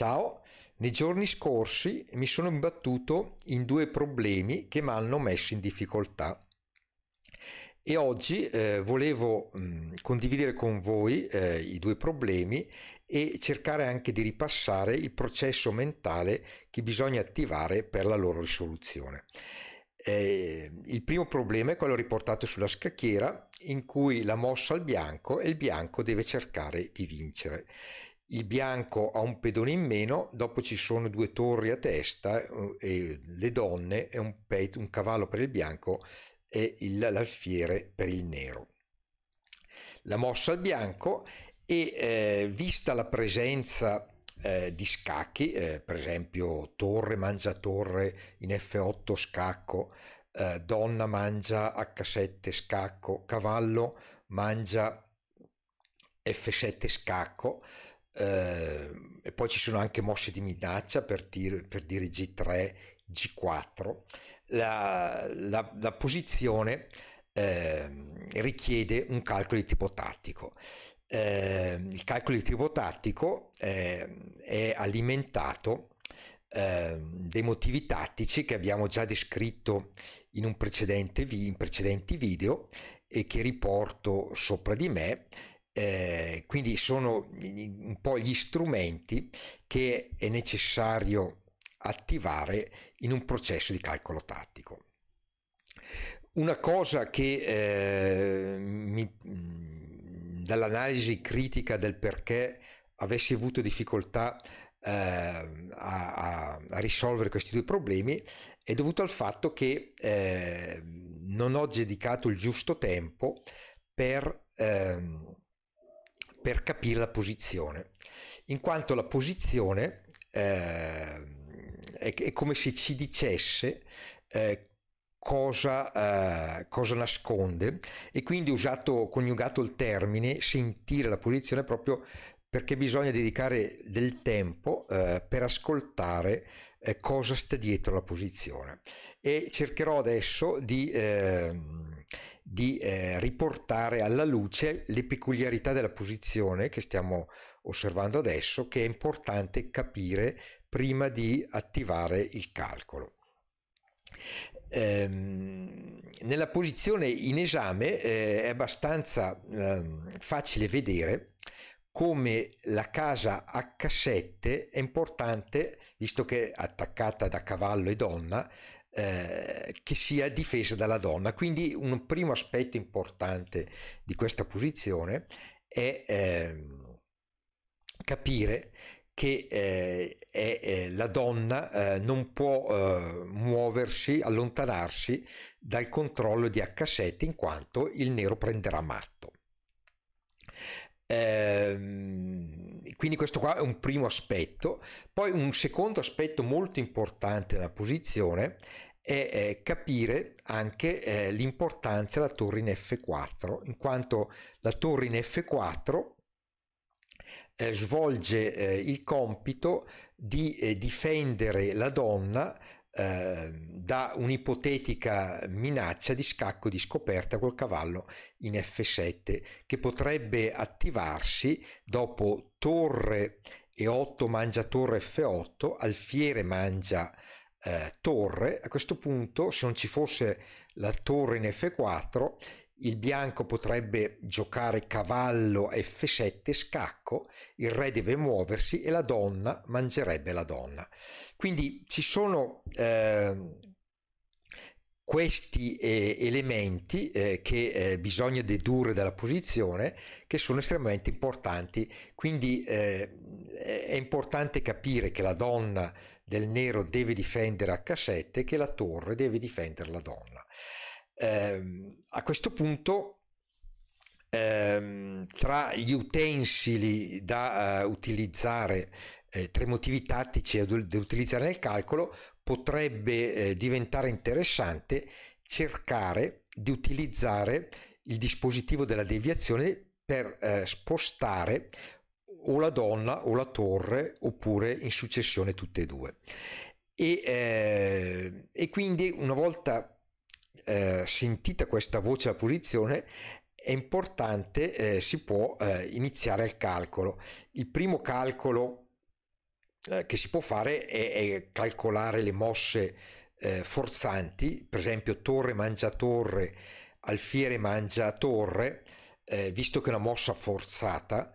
Ciao, nei giorni scorsi mi sono imbattuto in due problemi che mi hanno messo in difficoltà e oggi eh, volevo mh, condividere con voi eh, i due problemi e cercare anche di ripassare il processo mentale che bisogna attivare per la loro risoluzione. Eh, il primo problema è quello riportato sulla scacchiera in cui la mossa al bianco e il bianco deve cercare di vincere il bianco ha un pedone in meno, dopo ci sono due torri a testa, eh, e le donne e un, un cavallo per il bianco e il, l'alfiere per il nero. La mossa al bianco e eh, vista la presenza eh, di scacchi, eh, per esempio torre mangia torre in F8 scacco, eh, donna mangia H7 scacco, cavallo mangia F7 scacco, Ehm, e poi ci sono anche mosse di minaccia per, tir- per dire G3, G4. La, la, la posizione ehm, richiede un calcolo di tipo tattico. Eh, il calcolo di tipo tattico eh, è alimentato eh, dei motivi tattici che abbiamo già descritto in, un precedente vi- in precedenti video e che riporto sopra di me eh, quindi sono un po' gli strumenti che è necessario attivare in un processo di calcolo tattico. Una cosa che eh, mi, mm, dall'analisi critica del perché avessi avuto difficoltà eh, a, a, a, risolvere questi due problemi è dovuto al fatto che eh, non ho dedicato il giusto tempo per ehm, per capire la posizione, in quanto la posizione eh, è, è, come se ci dicesse eh, cosa, eh, cosa, nasconde e quindi usato, coniugato il termine sentire la posizione proprio perché bisogna dedicare del tempo eh, per ascoltare eh, cosa sta dietro la posizione e cercherò adesso di eh, di eh, riportare alla luce le peculiarità della posizione che stiamo osservando adesso, che è importante capire prima di attivare il calcolo. Ehm, nella posizione in esame eh, è abbastanza eh, facile vedere come la casa H7 è importante, visto che è attaccata da cavallo e donna, eh, che sia difesa dalla donna. Quindi un primo aspetto importante di questa posizione è eh, capire che eh, è, eh, la donna eh, non può eh, muoversi, allontanarsi dal controllo di H7 in quanto il nero prenderà matto. Ehm, quindi questo qua è un primo aspetto. Poi un secondo aspetto molto importante nella posizione è capire anche eh, l'importanza della torre in F4, in quanto la torre in F4 eh, svolge eh, il compito di difendere la donna Ehm, da un'ipotetica minaccia di scacco di scoperta col cavallo in F7 che potrebbe attivarsi dopo torre E8 mangia torre F8, alfiere mangia eh, torre, a questo punto se non ci fosse la torre in F4 il bianco potrebbe giocare cavallo f7 scacco, il re deve muoversi e la donna mangerebbe la donna. Quindi ci sono eh, questi eh, elementi eh, che eh, bisogna dedurre dalla posizione che sono estremamente importanti. Quindi eh, è importante capire che la donna del nero deve difendere h7 e che la torre deve difendere la donna. Eh, a questo punto, eh, tra gli utensili da uh, utilizzare, eh, tra i motivi tattici da utilizzare nel calcolo, potrebbe eh, diventare interessante cercare di utilizzare il dispositivo della deviazione per eh, spostare o la donna o la torre oppure in successione tutte e due. E, eh, e, quindi una volta eh, sentita questa voce alla posizione è importante, eh, si può eh, iniziare il calcolo. Il primo calcolo eh, che si può fare è, è calcolare le mosse eh, forzanti, per esempio torre mangia torre, alfiere mangia torre, visto che è una mossa forzata,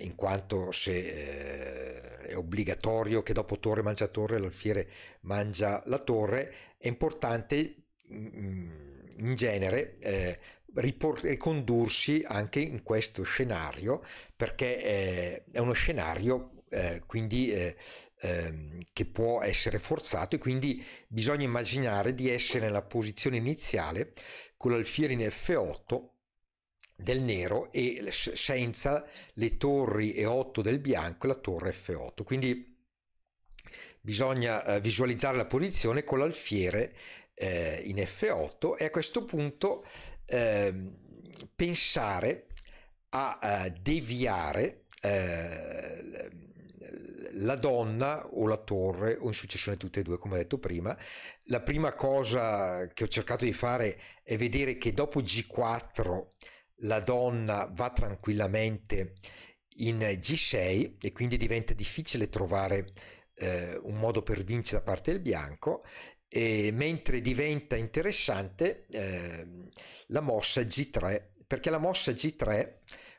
in quanto se è obbligatorio che dopo torre mangia torre, l'alfiere mangia la torre, è importante Mm, mm, in genere eh, ripor- ricondursi anche in questo scenario perché eh, è uno scenario eh, quindi eh, ehm, che può essere forzato e quindi bisogna immaginare di essere nella posizione iniziale con l'alfiere in F8 del nero e senza le torri E8 del bianco e la torre F8 quindi bisogna eh, visualizzare la posizione con l'alfiere eh, in F8 e a questo punto eh, pensare a, a deviare eh, la donna o la torre o in successione tutte e due come ho detto prima la prima cosa che ho cercato di fare è vedere che dopo G4 la donna va tranquillamente in G6 e quindi diventa difficile trovare eh, un modo per vincere da parte del bianco e mentre diventa interessante eh, la mossa G3 perché la mossa G3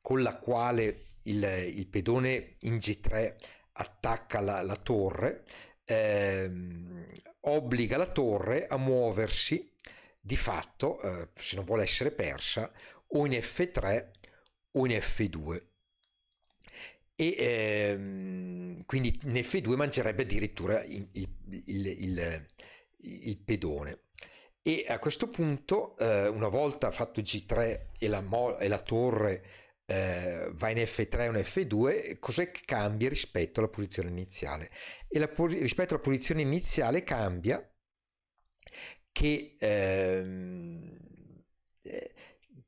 con la quale il, il pedone in G3 attacca la, la torre eh, obbliga la torre a muoversi di fatto eh, se non vuole essere persa o in F3 o in F2 e ehm, quindi in F2 mangerebbe addirittura il, il, il, il pedone. E a questo punto, eh, una volta fatto G3 e la, mo- e la torre eh, va in F3 o in F2, cos'è che cambia rispetto alla posizione iniziale? E pos- rispetto alla posizione iniziale cambia che, ehm, eh,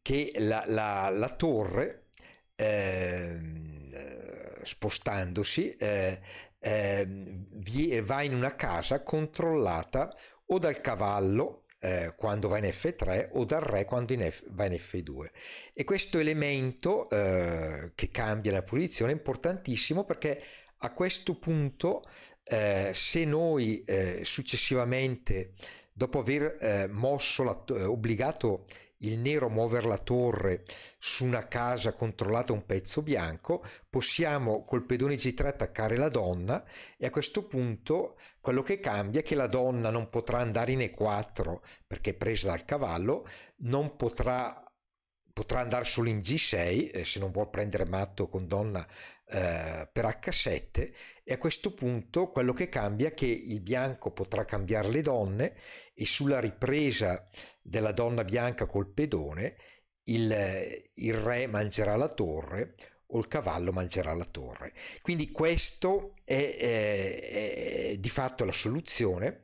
che la, la, la torre ehm, eh, spostandosi eh, eh, va in una casa controllata o dal cavallo eh, quando va in F3 o dal re quando in F, va in F2 e questo elemento eh, che cambia la posizione è importantissimo perché a questo punto eh, se noi eh, successivamente dopo aver eh, mosso la, obbligato il nero muover la torre su una casa controllata un pezzo bianco, possiamo col pedone G3 attaccare la donna e a questo punto quello che cambia è che la donna non potrà andare in E4 perché è presa dal cavallo, non potrà potrà andare solo in G6 eh, se non vuol prendere matto con donna eh, per H7 e a questo punto quello che cambia è che il bianco potrà cambiare le donne e sulla ripresa della donna bianca col pedone il, il re mangerà la torre o il cavallo mangerà la torre. Quindi questo è, è, è di fatto la soluzione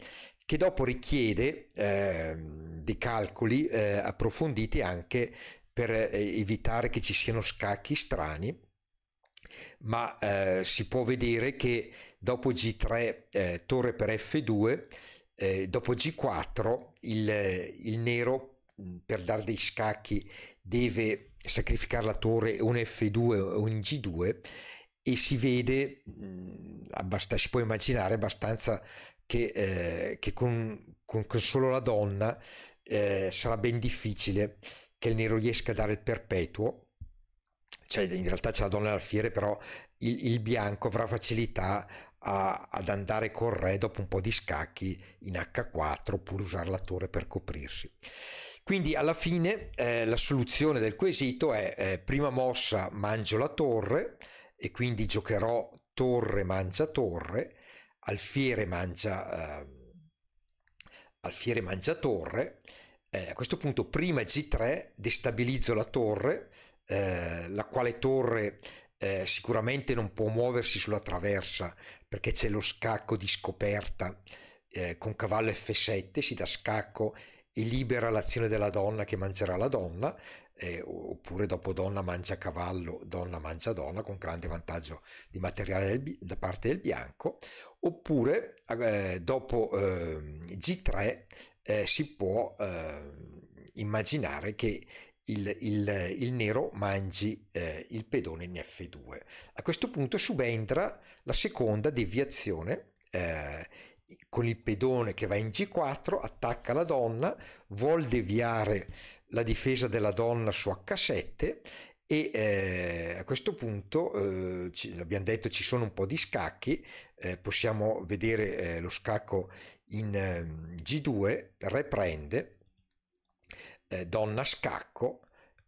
che dopo richiede eh, dei calcoli eh, approfonditi anche per eh, evitare che ci siano scacchi strani ma eh, si può vedere che dopo G3 eh, torre per F2 eh, dopo G4 il, il nero mm, per dare dei scacchi deve sacrificare la torre un F2 o un G2 e si vede, mm, abbast- si può immaginare abbastanza che, eh, che con, con, con, solo la donna eh, sarà ben difficile che il nero riesca a dare il perpetuo. Cioè, in realtà c'è la donna all'alfiere, però il, il bianco avrà facilità a, ad andare col re dopo un po' di scacchi in H4 oppure usare la torre per coprirsi. Quindi alla fine eh, la soluzione del quesito è eh, prima mossa mangio la torre e quindi giocherò torre mangia torre, alfiere mangia, eh, alfiere mangia torre. Eh, a questo punto prima G3 destabilizzo la torre, eh, la quale torre eh, sicuramente non può muoversi sulla traversa perché c'è lo scacco di scoperta eh, con cavallo F7 si dà scacco e libera l'azione della donna che mangerà la donna eh, oppure dopo donna mangia cavallo donna mangia donna con grande vantaggio di materiale del, da parte del bianco oppure eh, dopo ehm, G3 eh, si può ehm, immaginare che il, il, il nero mangi eh, il pedone in F2. A questo punto subentra la seconda deviazione eh, con il pedone che va in G4, attacca la donna, vuol deviare la difesa della donna su H7 e eh, a questo punto, eh, ci, abbiamo detto, ci sono un po' di scacchi, eh, possiamo vedere eh, lo scacco in ehm, G2, reprende, eh, donna scacco,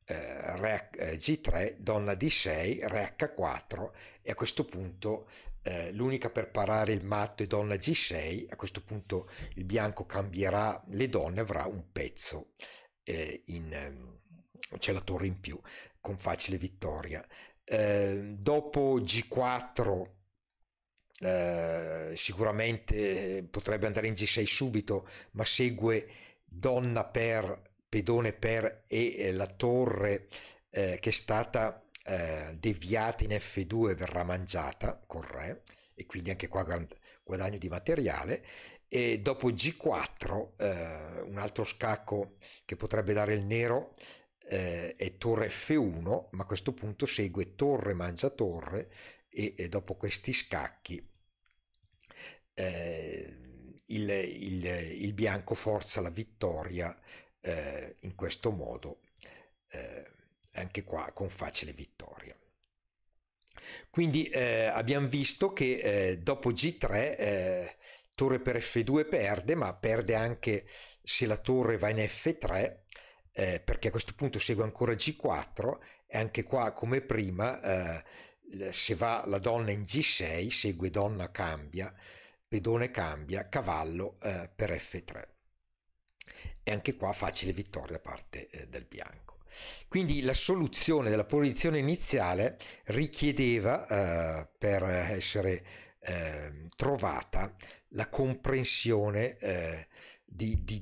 eh, re, eh, G3, donna D6, re H4 e a questo punto eh, l'unica per parare il matto è donna G6, a questo punto il bianco cambierà le donne, avrà un pezzo eh, in, ehm, c'è la torre in più con facile vittoria. Eh, dopo G4 eh, sicuramente potrebbe andare in G6 subito, ma segue donna per pedone per e eh, la torre eh, che è stata eh, deviata in F2 verrà mangiata con re e quindi anche qua guadagno di materiale e dopo G4 eh, un altro scacco che potrebbe dare il nero eh, è torre F1 ma a questo punto segue torre mangia torre e, e dopo questi scacchi eh, il, il, il bianco forza la vittoria eh, in questo modo eh, anche qua con facile vittoria. Quindi eh, abbiamo visto che eh, dopo G3 eh, torre per F2 perde, ma perde anche se la torre va in F3 eh, perché a questo punto segue ancora G4 e anche qua come prima eh, se va la donna in G6 segue donna cambia, pedone cambia, cavallo eh, per F3. E anche qua facile vittoria da parte eh, del bianco. Quindi la soluzione della posizione iniziale richiedeva, eh, per essere eh, trovata, la comprensione eh, di, di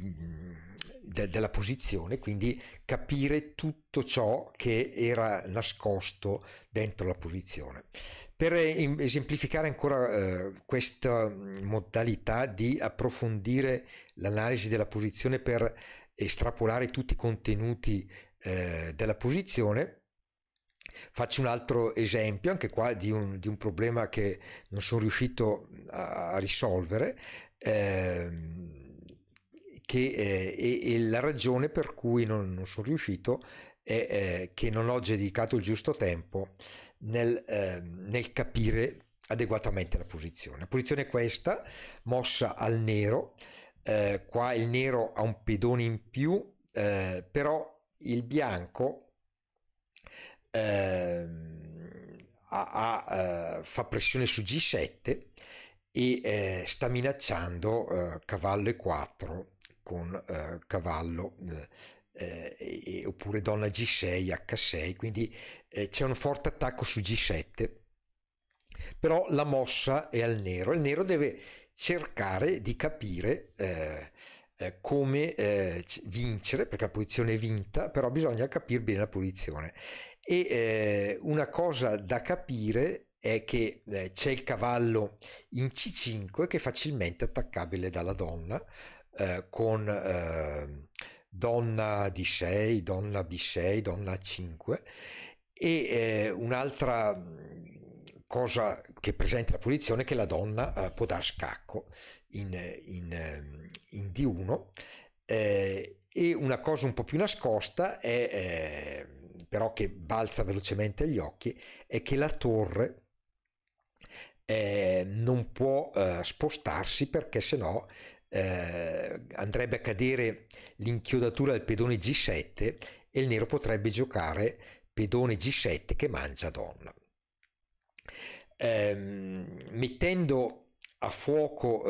de- della posizione, quindi capire tutto ciò che era nascosto dentro la posizione. Per eh, esemplificare ancora eh, questa mm, modalità di approfondire l'analisi della posizione per estrapolare tutti i contenuti eh, della posizione, Faccio un altro esempio, anche qua, di un, di un problema che non sono riuscito mm, a, risolvere. Eh, che, eh, e, e, la ragione per cui non, non sono riuscito è eh, che non ho dedicato il giusto tempo nel, eh, nel capire adeguatamente la posizione. La posizione è questa, mossa al nero, eh, qua il nero ha un pedone in più, eh, però il bianco ehm, ha, ha, eh, fa pressione su G7 e sta minacciando cavallo E4 con eh, cavallo eh, eh, e, oppure donna G6, H6, quindi eh, c'è un forte attacco su G7, però la mossa è al nero, il nero deve cercare di capire eh, come eh, vincere, perché la posizione è vinta, però bisogna capire bene la posizione. E eh, una cosa da capire è che eh, c'è il cavallo in C5 che è facilmente attaccabile dalla donna, eh, con eh, donna di 6, donna B6, donna 5 e eh, un'altra mhmm, cosa che presenta la posizione è che la donna eh, può dar scacco in, in, ehm, in D1 eh, e una cosa un po' più nascosta è, però che balza velocemente agli occhi è che la torre eh, non può eh, spostarsi perché sennò eh, andrebbe a cadere l'inchiodatura del pedone G7 e il nero potrebbe giocare pedone G7 che mangia donna. Eh, mettendo a fuoco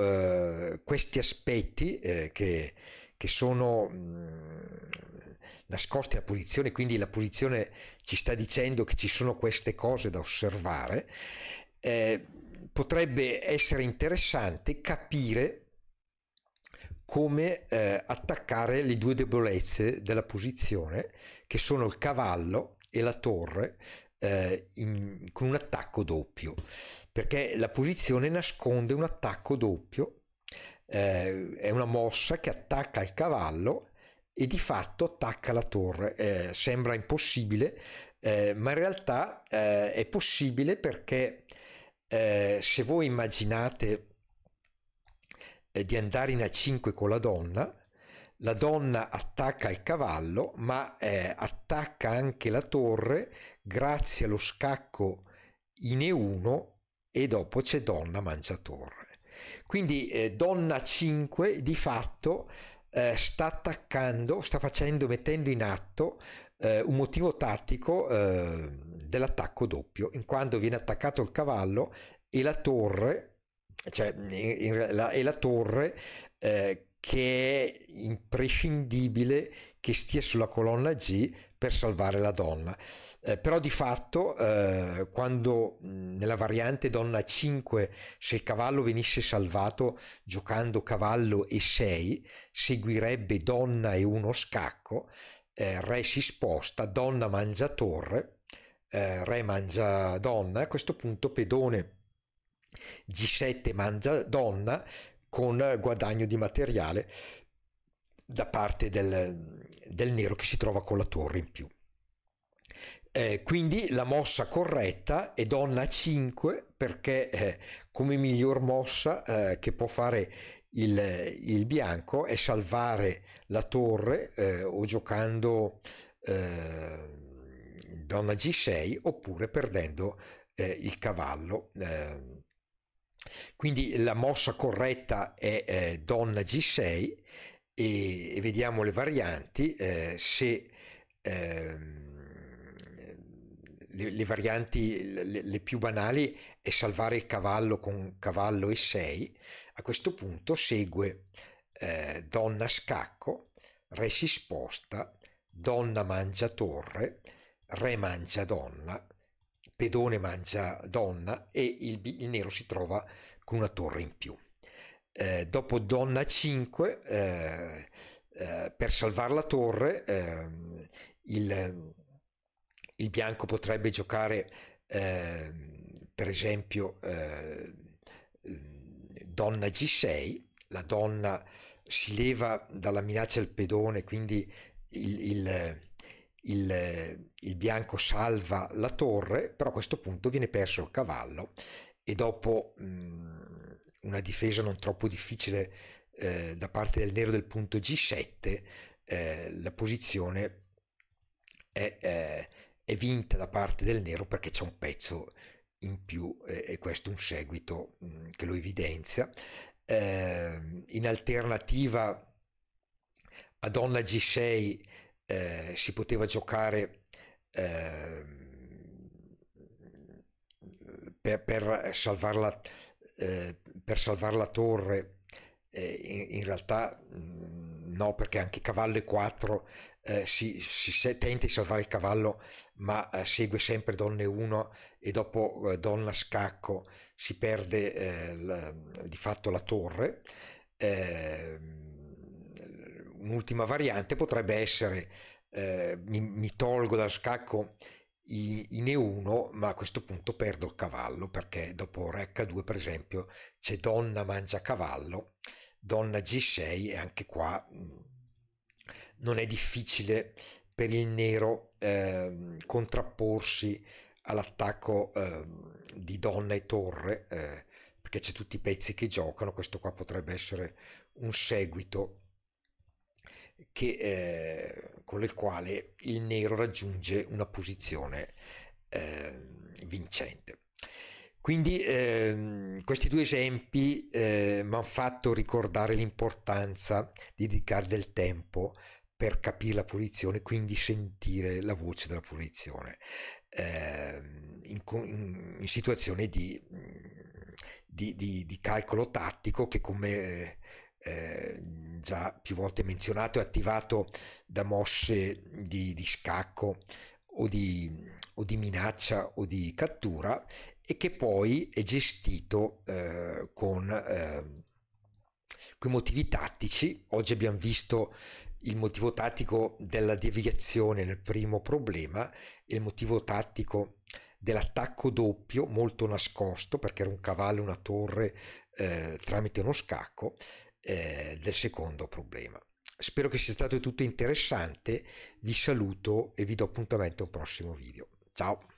eh, questi aspetti eh, che, che, sono mh, mm, nascosti nella posizione, quindi la posizione ci sta dicendo che ci sono queste cose da osservare, eh, potrebbe essere interessante capire come eh, attaccare le due debolezze della posizione che sono il cavallo e la torre eh, in, con un attacco doppio perché la posizione nasconde un attacco doppio eh, è una mossa che attacca il cavallo e di fatto attacca la torre eh, sembra impossibile eh, ma in realtà eh, è possibile perché se voi immaginate di andare in A5 con la donna, la donna attacca il cavallo, ma eh, attacca anche la torre grazie allo scacco in E1 e dopo c'è donna mangia torre. Quindi eh, donna 5 di fatto eh, sta attaccando, sta facendo, mettendo in atto eh, un motivo tattico eh, dell'attacco doppio, in quanto viene attaccato il cavallo e la torre cioè, in, in, la, è la torre eh, che è imprescindibile che stia sulla colonna G per salvare la donna. Eh, però di fatto, eh, quando nella variante donna 5, se il cavallo venisse salvato giocando cavallo e 6, seguirebbe donna e uno scacco, eh, re si sposta, donna mangia torre, eh, re mangia donna, a questo punto pedone G7 Mangia Donna con guadagno di materiale da parte del, del nero che si trova con la torre in più. Eh, quindi la mossa corretta è donna 5 perché eh, come miglior mossa eh, che può fare il, il, bianco è salvare la torre eh, o giocando eh, donna G6 oppure perdendo eh, il cavallo quindi la mossa corretta è eh, donna G6 e, e, vediamo le varianti, eh, se ehm, le, le, varianti le, le, più banali è salvare il cavallo con cavallo e 6, a questo punto segue eh, donna scacco, re si sposta, donna mangia torre, re mangia donna, pedone mangia donna e il, il nero si trova con una torre in più. Eh, dopo donna 5, eh, eh, per salvare la torre, ehm, il, il, bianco potrebbe giocare ehm, per esempio eh, donna G6, la donna si leva dalla minaccia del pedone, quindi il, il il, eh, il bianco salva la torre, però a questo punto viene perso il cavallo e dopo mh, mm, una difesa non troppo difficile eh, da parte del nero del punto G7, eh, la posizione è, è, eh, è, vinta da parte del nero perché c'è un pezzo in più eh, e questo è un seguito mh, mm, che lo evidenzia. Eh, in alternativa a donna G6 eh, si poteva giocare eh, per, per, salvare la, eh, per, la, torre. In, in, realtà mm, no, perché anche cavallo e 4 eh, si, si, tenta di salvare il cavallo, ma eh, segue sempre donne 1 e dopo eh, donna scacco si perde la, di fatto la torre. Eh, un'ultima variante potrebbe essere eh, mi, mi, tolgo dal scacco in E1, ma a questo punto perdo il cavallo perché dopo Re H2 per esempio c'è donna mangia cavallo, donna G6 e anche qua mm, non è difficile per il nero eh, contrapporsi all'attacco eh, di donna e torre eh, perché c'è tutti i pezzi che giocano, questo qua potrebbe essere un seguito che, eh, con il quale il nero raggiunge una posizione eh, vincente. Quindi eh, questi due esempi eh, mi hanno fatto ricordare l'importanza di dedicare del tempo per capire la posizione, quindi sentire la voce della posizione eh, in, in, in, situazione di, di, di, di, calcolo tattico che come Ehm, già più volte menzionato e attivato da mosse di, di scacco o di, o di, minaccia o di cattura e che poi è gestito eh, con, eh, con motivi tattici. Oggi abbiamo visto il motivo tattico della deviazione nel primo problema e il motivo tattico dell'attacco doppio molto nascosto perché era un cavallo, una torre eh, tramite uno scacco eh, del secondo problema. Spero che sia stato tutto interessante, vi saluto e vi do appuntamento al prossimo video. Ciao!